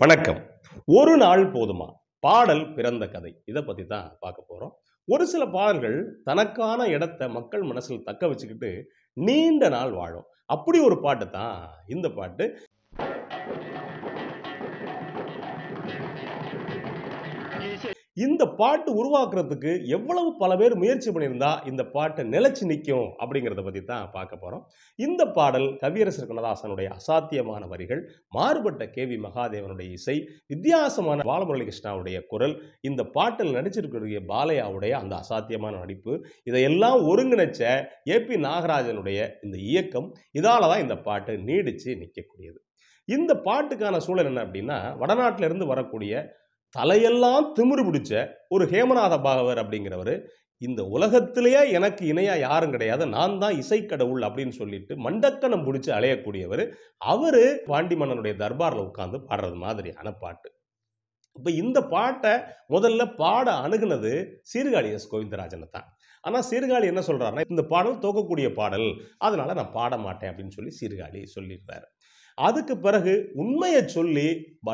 வணக்கம் ஒரு நாள் போதுமா பாடல் பிறந்த கதை இதை பற்றி தான் பார்க்க போகிறோம் ஒரு சில பாடல்கள் தனக்கான இடத்தை மக்கள் மனசில் தக்க வச்சுக்கிட்டு நீண்ட நாள் வாழும் அப்படி ஒரு பாட்டு தான் இந்த பாட்டு இந்த பாட்டு உருவாக்குறதுக்கு எவ்வளவு பல பேர் முயற்சி பண்ணியிருந்தா இந்த பாட்டு நிலச்சி நிற்கும் அப்படிங்கிறத பற்றி தான் பார்க்க போகிறோம் இந்த பாடல் கவியரசர் கண்ணதாசனுடைய அசாத்தியமான வரிகள் மாறுபட்ட கே வி மகாதேவனுடைய இசை வித்தியாசமான பாலமுரளி கிருஷ்ணாவுடைய குரல் இந்த பாட்டில் நடிச்சிருக்கக்கூடிய பாலையாவுடைய அந்த அசாத்தியமான நடிப்பு இதையெல்லாம் ஒருங்கிணைச்ச ஏ பி நாகராஜனுடைய இந்த இயக்கம் இதால் தான் இந்த பாட்டு நீடித்து நிற்கக்கூடியது இந்த பாட்டுக்கான சூழல் என்ன அப்படின்னா வடநாட்டிலிருந்து வரக்கூடிய தலையெல்லாம் திமிரு பிடிச்ச ஒரு ஹேமநாத பாகவர் அப்படிங்கிறவர் இந்த உலகத்திலேயே எனக்கு இணையாக யாரும் கிடையாது நான் தான் இசைக்கடவுள் அப்படின்னு சொல்லிட்டு மண்டக்கணம் பிடிச்சி அலையக்கூடியவர் அவர் பாண்டி மன்னனுடைய தர்பாரில் உட்காந்து பாடுறது மாதிரியான பாட்டு இப்போ இந்த பாட்டை முதல்ல பாட அணுகுனது சீர்காழி எஸ் கோவிந்தராஜனை தான் ஆனால் சீர்காழி என்ன சொல்கிறாருன்னா இந்த பாடல் தோக்கக்கூடிய பாடல் அதனால் நான் பாட மாட்டேன் அப்படின்னு சொல்லி சீர்காழி சொல்லிடுறாரு அதுக்கு பிறகு உண்மையை சொல்லி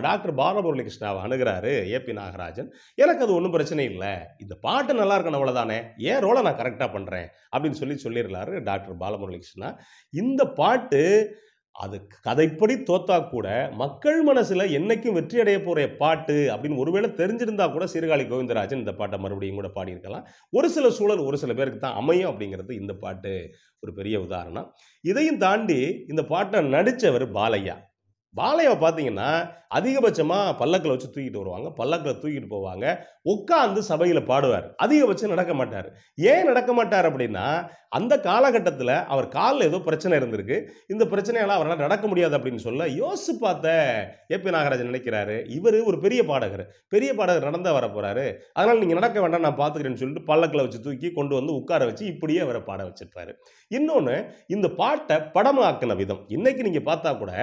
டாக்டர் பாலமுரளிகிருஷ்ணாவை அணுகிறாரு ஏபி நாகராஜன் எனக்கு அது ஒன்றும் பிரச்சனை இல்லை இந்த பாட்டு நல்லா இருக்கணும் அவ்வளோதானே ஏன் ரோலை நான் கரெக்டாக பண்ணுறேன் அப்படின்னு சொல்லி சொல்லிடுறாரு டாக்டர் கிருஷ்ணா இந்த பாட்டு அது கதைப்படி தோத்தா கூட மக்கள் மனசில் என்றைக்கும் வெற்றி அடைய போகிற பாட்டு அப்படின்னு ஒருவேளை தெரிஞ்சிருந்தா கூட சீர்காழி கோவிந்தராஜன் இந்த பாட்டை மறுபடியும் கூட பாடியிருக்கலாம் ஒரு சில சூழல் ஒரு சில பேருக்கு தான் அமையும் அப்படிங்கிறது இந்த பாட்டு ஒரு பெரிய உதாரணம் இதையும் தாண்டி இந்த பாட்டை நடித்தவர் பாலையா வாழையை பார்த்தீங்கன்னா அதிகபட்சமாக பல்லக்கில் வச்சு தூக்கிட்டு வருவாங்க பல்லக்கில் தூக்கிட்டு போவாங்க உட்காந்து சபையில் பாடுவார் அதிகபட்சம் நடக்க மாட்டார் ஏன் நடக்க மாட்டார் அப்படின்னா அந்த காலகட்டத்தில் அவர் காலில் ஏதோ பிரச்சனை இருந்திருக்கு இந்த பிரச்சனையெல்லாம் அவரால் நடக்க முடியாது அப்படின்னு சொல்ல யோசிச்சு பார்த்த ஏபி நாகராஜன் நினைக்கிறாரு இவர் ஒரு பெரிய பாடகர் பெரிய பாடகர் நடந்தால் வர போகிறாரு அதனால் நீங்கள் நடக்க வேண்டாம் நான் பார்த்துக்கிறேன்னு சொல்லிட்டு பல்லக்கில் வச்சு தூக்கி கொண்டு வந்து உட்கார வச்சு இப்படியே அவரை பாட வச்சிருப்பாரு இன்னொன்று இந்த பாட்டை படமாக்கின விதம் இன்னைக்கு நீங்கள் பார்த்தா கூட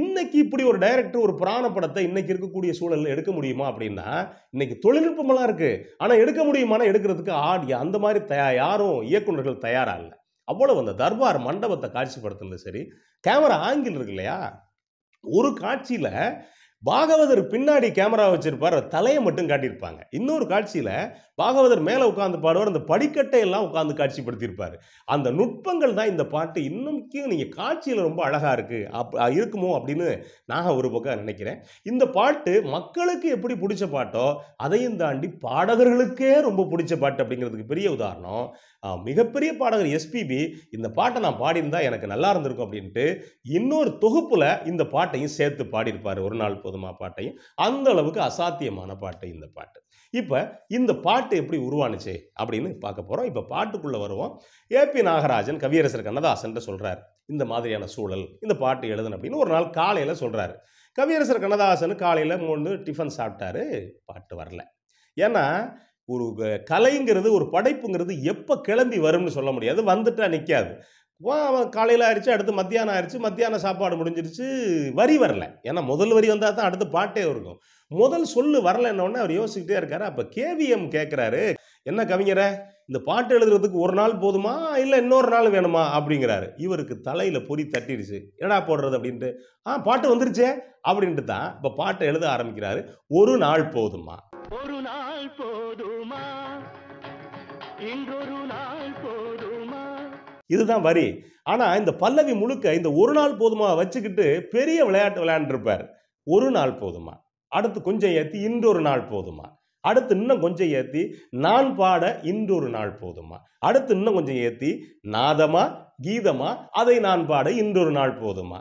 இன்னைக்கு இன்னைக்கு இப்படி ஒரு டைரக்டர் ஒரு புராண படத்தை இன்னைக்கு இருக்கக்கூடிய சூழலில் எடுக்க முடியுமா அப்படின்னா இன்னைக்கு தொழில்நுட்பமெல்லாம் இருக்கு ஆனால் எடுக்க முடியுமானா எடுக்கிறதுக்கு ஆடி அந்த மாதிரி தயா யாரும் இயக்குநர்கள் தயாராக இல்லை அவ்வளவு அந்த தர்பார் மண்டபத்தை காட்சிப்படுத்துறது சரி கேமரா ஆங்கில் இருக்கு இல்லையா ஒரு காட்சியில் பாகவதர் பின்னாடி கேமரா வச்சிருப்பார் தலையை மட்டும் காட்டியிருப்பாங்க இன்னொரு காட்சியில் பாகவதர் மேலே உட்காந்து பாடுவார் அந்த படிக்கட்டை எல்லாம் உட்காந்து காட்சிப்படுத்தியிருப்பார் அந்த நுட்பங்கள் தான் இந்த பாட்டு இன்னும்க்கும் நீங்கள் காட்சியில் ரொம்ப அழகாக இருக்குது அப் இருக்குமோ அப்படின்னு நான் ஒரு பக்கம் நினைக்கிறேன் இந்த பாட்டு மக்களுக்கு எப்படி பிடிச்ச பாட்டோ அதையும் தாண்டி பாடகர்களுக்கே ரொம்ப பிடிச்ச பாட்டு அப்படிங்கிறதுக்கு பெரிய உதாரணம் மிகப்பெரிய பாடகர் எஸ்பிபி இந்த பாட்டை நான் பாடியிருந்தால் எனக்கு நல்லா இருந்திருக்கும் அப்படின்ட்டு இன்னொரு தொகுப்பில் இந்த பாட்டையும் சேர்த்து பாடியிருப்பார் ஒரு நாள் போதுமா பாட்டையும் அந்த அளவுக்கு அசாத்தியமான பாட்டு இந்த பாட்டு இப்போ இந்த பாட்டு எப்படி உருவானுச்சு அப்படின்னு பார்க்க போகிறோம் இப்போ பாட்டுக்குள்ளே வருவோம் ஏபி நாகராஜன் கவியரசர் கண்ணதாசன் சொல்கிறார் இந்த மாதிரியான சூழல் இந்த பாட்டு எழுதணும் அப்படின்னு ஒரு நாள் காலையில் சொல்கிறாரு கவியரசர் கண்ணதாசன் காலையில் மூணு டிஃபன் சாப்பிட்டாரு பாட்டு வரல ஏன்னா ஒரு கலைங்கிறது ஒரு படைப்புங்கிறது எப்போ கிளம்பி வரும்னு சொல்ல முடியாது வந்துட்டால் நிற்காது அவன் காலையில் ஆயிடுச்சு அடுத்து மத்தியானம் ஆயிடுச்சு மத்தியானம் சாப்பாடு முடிஞ்சிருச்சு வரி வரல ஏன்னா முதல் வரி வந்தால் தான் அடுத்து பாட்டே இருக்கும் முதல் சொல்லு வரலன்னொடனே அவர் யோசிச்சுக்கிட்டே இருக்காரு அப்போ கேவிஎம் கேட்குறாரு என்ன கவிஞரை இந்த பாட்டு எழுதுறதுக்கு ஒரு நாள் போதுமா இல்லை இன்னொரு நாள் வேணுமா அப்படிங்கிறாரு இவருக்கு தலையில் பொறி தட்டிடுச்சு என்னடா போடுறது அப்படின்ட்டு ஆ பாட்டு வந்துருச்சே அப்படின்ட்டு தான் இப்போ பாட்டை எழுத ஆரம்பிக்கிறாரு ஒரு நாள் போதுமா ஒரு நாள் போதுமா இன்றொரு நாள் போதும் இதுதான் வரி ஆனால் இந்த பல்லவி முழுக்க இந்த ஒரு நாள் போதுமா வச்சுக்கிட்டு பெரிய விளையாட்டு விளையாண்டுருப்பார் ஒரு நாள் போதுமா அடுத்து கொஞ்சம் ஏற்றி இன்றொரு நாள் போதுமா அடுத்து இன்னும் கொஞ்சம் ஏற்றி நான் பாட இன்றொரு நாள் போதுமா அடுத்து இன்னும் கொஞ்சம் ஏற்றி நாதமா கீதமா அதை நான் பாட இன்றொரு நாள் போதுமா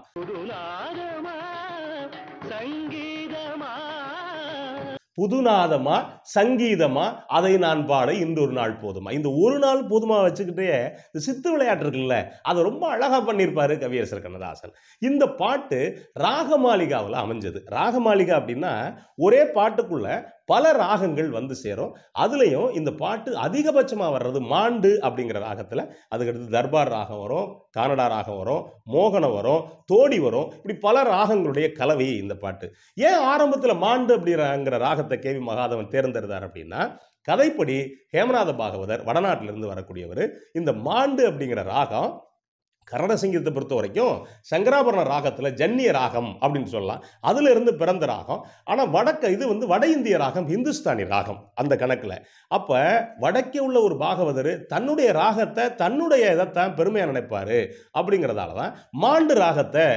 புதுநாதமா சங்கீதமா அதை நான் பாட இன்னொரு நாள் போதுமா இந்த ஒரு நாள் போதுமா வச்சுக்கிட்டே இந்த சித்து விளையாட்டு இருக்குல்ல அதை ரொம்ப அழகாக பண்ணியிருப்பாரு கவியரசர் கண்ணதாசன் இந்த பாட்டு ராகமாளிகாவில் அமைஞ்சது ராகமாளிகா அப்படின்னா ஒரே பாட்டுக்குள்ள பல ராகங்கள் வந்து சேரும் அதுலேயும் இந்த பாட்டு அதிகபட்சமாக வர்றது மாண்டு அப்படிங்கிற ராகத்தில் அதுக்கடுத்து தர்பார் ராகம் வரும் கானடா ராகம் வரும் மோகனம் வரும் தோடி வரும் இப்படி பல ராகங்களுடைய கலவை இந்த பாட்டு ஏன் ஆரம்பத்தில் மாண்டு அப்படிங்கிற ராகத்தை கேவி மகாதவன் தேர்ந்தெடுத்தார் அப்படின்னா கதைப்படி ஹேமநாத பாகவதர் வடநாட்டிலிருந்து வரக்கூடியவர் இந்த மாண்டு அப்படிங்கிற ராகம் கரண சங்கீதத்தை பொறுத்த வரைக்கும் சங்கராபரண ராகத்தில் ஜன்னிய ராகம் அப்படின்னு சொல்லலாம் அதிலிருந்து பிறந்த ராகம் ஆனால் வடக்க இது வந்து வட இந்திய ராகம் ஹிந்துஸ்தானி ராகம் அந்த கணக்கில் அப்போ வடக்கே உள்ள ஒரு பாகவதர் தன்னுடைய ராகத்தை தன்னுடைய தான் பெருமையாக நினைப்பார் அப்படிங்கிறதால தான் மாண்டு ராகத்தை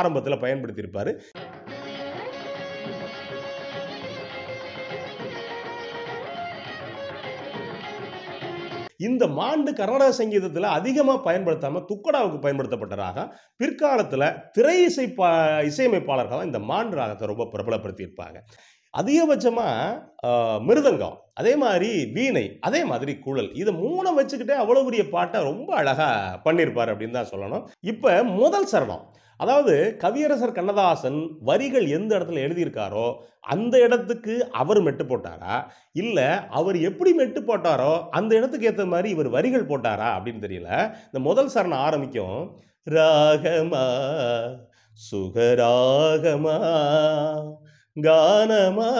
ஆரம்பத்தில் பயன்படுத்தியிருப்பார் இந்த மாண்டு கர்நாடக சங்கீதத்தில் அதிகமாக பயன்படுத்தாமல் துக்கடாவுக்கு பயன்படுத்தப்பட்ட ராகம் பிற்காலத்தில் திரை இசை பா இசையமைப்பாளர்கள் இந்த மாண்டு ராகத்தை ரொம்ப பிரபலப்படுத்தியிருப்பாங்க அதிகபட்சமாக மிருதங்கம் அதே மாதிரி வீணை அதே மாதிரி குழல் இதை மூணு வச்சுக்கிட்டே அவ்வளோ பெரிய பாட்டை ரொம்ப அழகாக பண்ணியிருப்பார் அப்படின்னு தான் சொல்லணும் இப்போ முதல் சரணம் அதாவது கவியரசர் கண்ணதாசன் வரிகள் எந்த இடத்துல எழுதியிருக்காரோ அந்த இடத்துக்கு அவர் மெட்டு போட்டாரா இல்லை அவர் எப்படி மெட்டு போட்டாரோ அந்த இடத்துக்கு ஏற்ற மாதிரி இவர் வரிகள் போட்டாரா அப்படின்னு தெரியல இந்த முதல் சரண ஆரம்பிக்கும் ராகமா சுகராகமா கானமா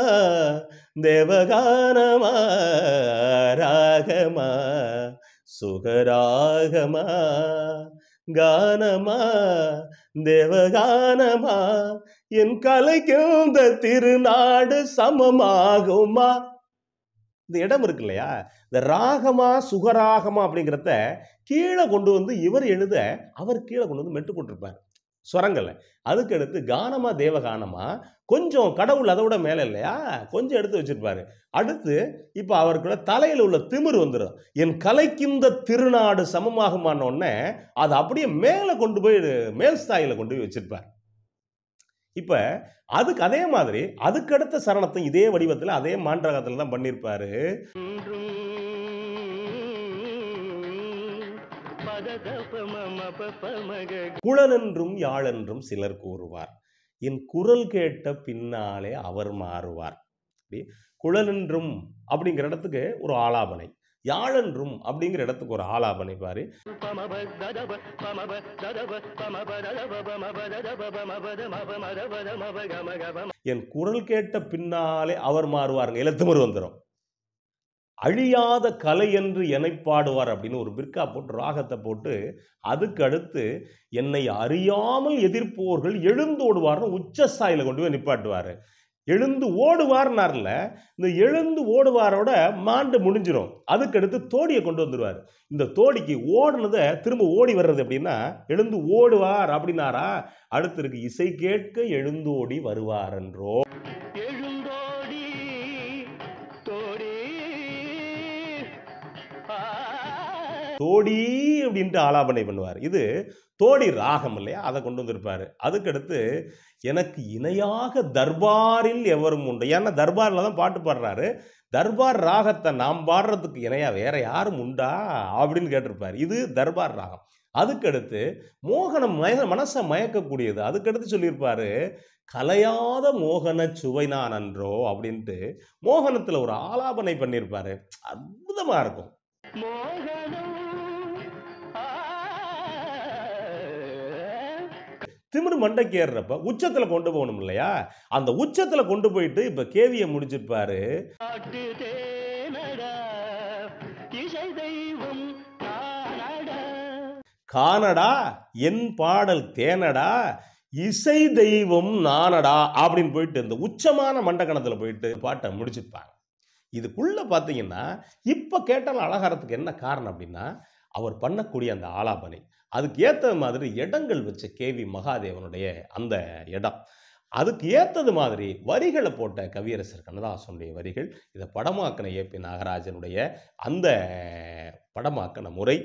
தேவகானமா ராகமா சுகராகமா கானமா தேவகானமா என் கலைக்கும் இந்த திருநாடு சமமாகுமா இந்த இடம் இருக்கு இல்லையா இந்த ராகமா சுகராகமா அப்படிங்கிறத கீழே கொண்டு வந்து இவர் எழுத அவர் கீழே கொண்டு வந்து மெட்டு போட்டிருப்பார் சுரங்கலை அதுக்கடுத்து கானமா தேவகானமா கொஞ்சம் கடவுள் அதை விட மேலே இல்லையா கொஞ்சம் எடுத்து வச்சிருப்பாரு அடுத்து இப்போ அவருக்குள்ள தலையில் உள்ள திமிர் வந்துடும் என் கலைக்கிந்த திருநாடு சமமாகுமானோடனே அதை அப்படியே மேலே கொண்டு போய் மேல் ஸ்தாயில் கொண்டு போய் வச்சிருப்பார் இப்போ அதுக்கு அதே மாதிரி அதுக்கடுத்த சரணத்தை இதே வடிவத்தில் அதே மாண்டரகத்தில் தான் பண்ணியிருப்பாரு குழலென்றும் யாழென்றும் சிலர் கூறுவார் என் குரல் கேட்ட பின்னாலே அவர் மாறுவார் குழலென்றும் அப்படிங்கிற இடத்துக்கு ஒரு ஆலாபனை யாழென்றும் அப்படிங்கிற இடத்துக்கு ஒரு ஆலாபனை பாரு என் குரல் கேட்ட பின்னாலே அவர் மாறுவாருங்க எழுத்துமர் வந்துடும் அழியாத கலை என்று என்னை பாடுவார் அப்படின்னு ஒரு பிற்கா போட்டு ராகத்தை போட்டு அதுக்கு அடுத்து என்னை அறியாமல் எதிர்ப்போர்கள் எழுந்து ஓடுவார்னு உச்ச சாயில் கொண்டு போய் நிப்பாட்டுவார் எழுந்து ஓடுவார்னார்ல இந்த எழுந்து ஓடுவாரோட மாண்டு முடிஞ்சிடும் அதுக்கடுத்து தோடியை கொண்டு வந்துடுவார் இந்த தோடிக்கு ஓடுனதை திரும்ப ஓடி வர்றது அப்படின்னா எழுந்து ஓடுவார் அப்படின்னாரா அடுத்திருக்கு இருக்கு இசை கேட்க எழுந்து ஓடி வருவார் என்றோ தோடி அப்படின்ட்டு ஆலாபனை பண்ணுவார் இது தோடி ராகம் இல்லையா அதை கொண்டு வந்திருப்பார் அதுக்கடுத்து எனக்கு இணையாக தர்பாரில் எவரும் உண்டு ஏன்னா தர்பாரில் தான் பாட்டு பாடுறாரு தர்பார் ராகத்தை நாம் பாடுறதுக்கு இணையாக வேற யாரும் உண்டா அப்படின்னு கேட்டிருப்பார் இது தர்பார் ராகம் அதுக்கடுத்து மோகனம் மய மனசை மயக்கக்கூடியது அதுக்கடுத்து சொல்லியிருப்பாரு கலையாத மோகன சுவை நான் அன்றோ அப்படின்ட்டு மோகனத்தில் ஒரு ஆலாபனை பண்ணியிருப்பாரு அற்புதமாக இருக்கும் மோகனம் திமிரு மண்டைக்கு ஏறுறப்ப உச்சத்தில் கொண்டு போகணும் இல்லையா அந்த உச்சத்தில் கொண்டு போயிட்டு இப்போ கேவியை முடிச்சிருப்பாரு கானடா என் பாடல் தேனடா இசை தெய்வம் நானடா அப்படின்னு போயிட்டு இந்த உச்சமான மண்டகணத்தில் போயிட்டு பாட்டை முடிச்சிருப்பாங்க இதுக்குள்ளே பார்த்தீங்கன்னா இப்போ கேட்டாலும் அழகாரத்துக்கு என்ன காரணம் அப்படின்னா அவர் பண்ணக்கூடிய அந்த ஆலாபனை அதுக்கு ஏற்ற மாதிரி இடங்கள் வச்ச கேவி மகாதேவனுடைய அந்த இடம் அதுக்கு ஏற்றது மாதிரி வரிகளை போட்ட கவியரசர் கண்ணதாசனுடைய வரிகள் இதை படமாக்கின ஏபி நாகராஜனுடைய அந்த படமாக்கின முறை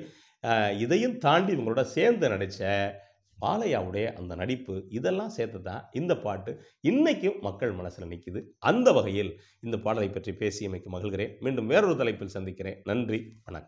இதையும் தாண்டி இவங்களோட சேர்ந்து நடித்த பாலையாவுடைய அந்த நடிப்பு இதெல்லாம் சேர்த்து தான் இந்த பாட்டு இன்றைக்கும் மக்கள் மனசில் நிற்கிது அந்த வகையில் இந்த பாடலை பற்றி பேசியமைக்கு மகிழ்கிறேன் மீண்டும் வேறொரு தலைப்பில் சந்திக்கிறேன் நன்றி வணக்கம்